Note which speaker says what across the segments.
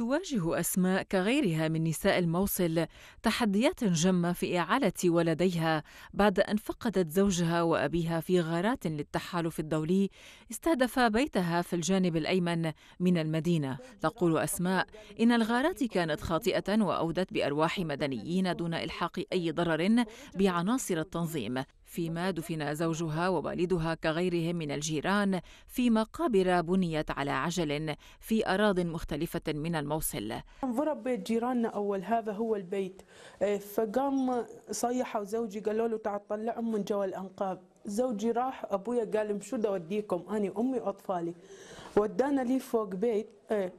Speaker 1: تواجه أسماء كغيرها من نساء الموصل تحديات جمة في إعالة ولديها بعد أن فقدت زوجها وأبيها في غارات للتحالف الدولي استهدف بيتها في الجانب الأيمن من المدينة تقول أسماء إن الغارات كانت خاطئة وأودت بأرواح مدنيين دون إلحاق أي ضرر بعناصر التنظيم فيما دفن زوجها ووالدها كغيرهم من الجيران في مقابر بنيت على عجل في أراض مختلفة من الموصل
Speaker 2: ضرب بيت جيراننا أول هذا هو البيت إيه، فقام صيحوا زوجي قالوا له تعال طلعهم من جوا الأنقاض زوجي راح أبويا قال بدي أوديكم أنا أمي وأطفالي ودانا لي فوق بيت إيه،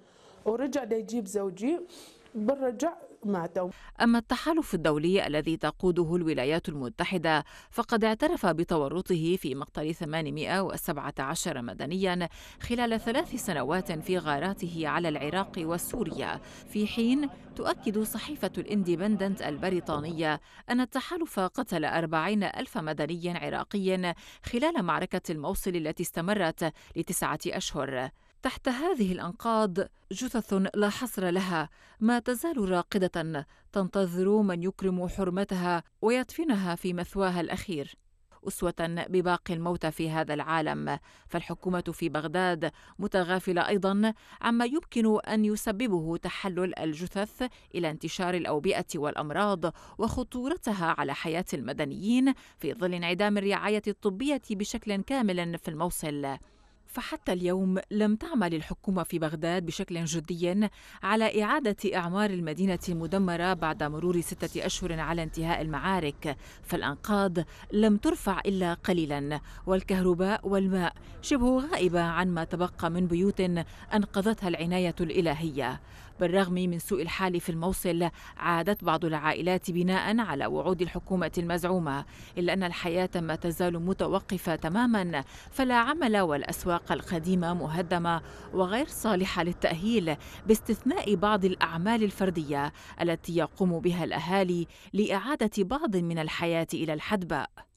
Speaker 2: ورجع دا يجيب زوجي بالرجع
Speaker 1: معتهم أما التحالف الدولي الذي تقوده الولايات المتحدة فقد اعترف بتورطه في مقتل 817 مدنيا خلال ثلاث سنوات في غاراته على العراق وسوريا في حين تؤكد صحيفة الاندبندنت البريطانية أن التحالف قتل 40 ألف مدني عراقي خلال معركة الموصل التي استمرت لتسعة أشهر تحت هذه الأنقاض جثث لا حصر لها ما تزال راقدة تنتظر من يكرم حرمتها ويدفنها في مثواها الأخير أسوة بباقي الموتى في هذا العالم فالحكومة في بغداد متغافلة أيضا عما يمكن أن يسببه تحلل الجثث إلى انتشار الأوبئة والأمراض وخطورتها على حياة المدنيين في ظل انعدام الرعاية الطبية بشكل كامل في الموصل فحتى اليوم لم تعمل الحكومة في بغداد بشكل جدي على إعادة إعمار المدينة المدمرة بعد مرور ستة أشهر على انتهاء المعارك فالأنقاض لم ترفع إلا قليلا والكهرباء والماء شبه غائبة عن ما تبقى من بيوت أنقذتها العناية الإلهية بالرغم من سوء الحال في الموصل عادت بعض العائلات بناء على وعود الحكومة المزعومة إلا أن الحياة ما تزال متوقفة تماما فلا عمل والأسواق القديمة مهدمة وغير صالحة للتأهيل باستثناء بعض الأعمال الفردية التي يقوم بها الأهالي لإعادة بعض من الحياة إلى الحدباء